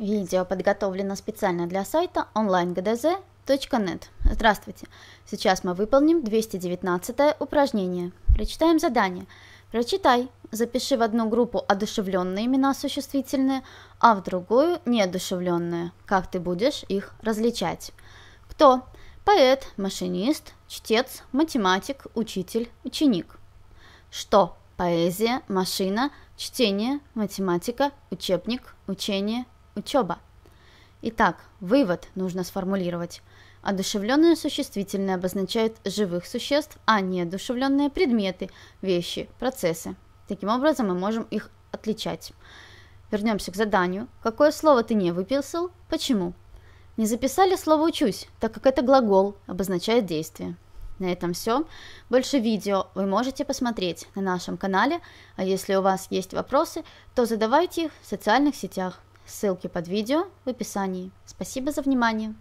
Видео подготовлено специально для сайта online.gdz.net. Здравствуйте! Сейчас мы выполним 219 упражнение. Прочитаем задание. Прочитай, запиши в одну группу одушевленные имена существительные, а в другую неодушевленные. Как ты будешь их различать? Кто? Поэт, машинист, чтец, математик, учитель, ученик. Что? Поэзия, машина, чтение, математика, учебник, учение, Учеба. Итак, вывод нужно сформулировать. Одушевленные существительные обозначают живых существ, а неодушевленные – предметы, вещи, процессы. Таким образом, мы можем их отличать. Вернемся к заданию. Какое слово ты не выписал? Почему? Не записали слово «учусь», так как это глагол, обозначает действие. На этом все. Больше видео вы можете посмотреть на нашем канале, а если у вас есть вопросы, то задавайте их в социальных сетях. Ссылки под видео в описании. Спасибо за внимание!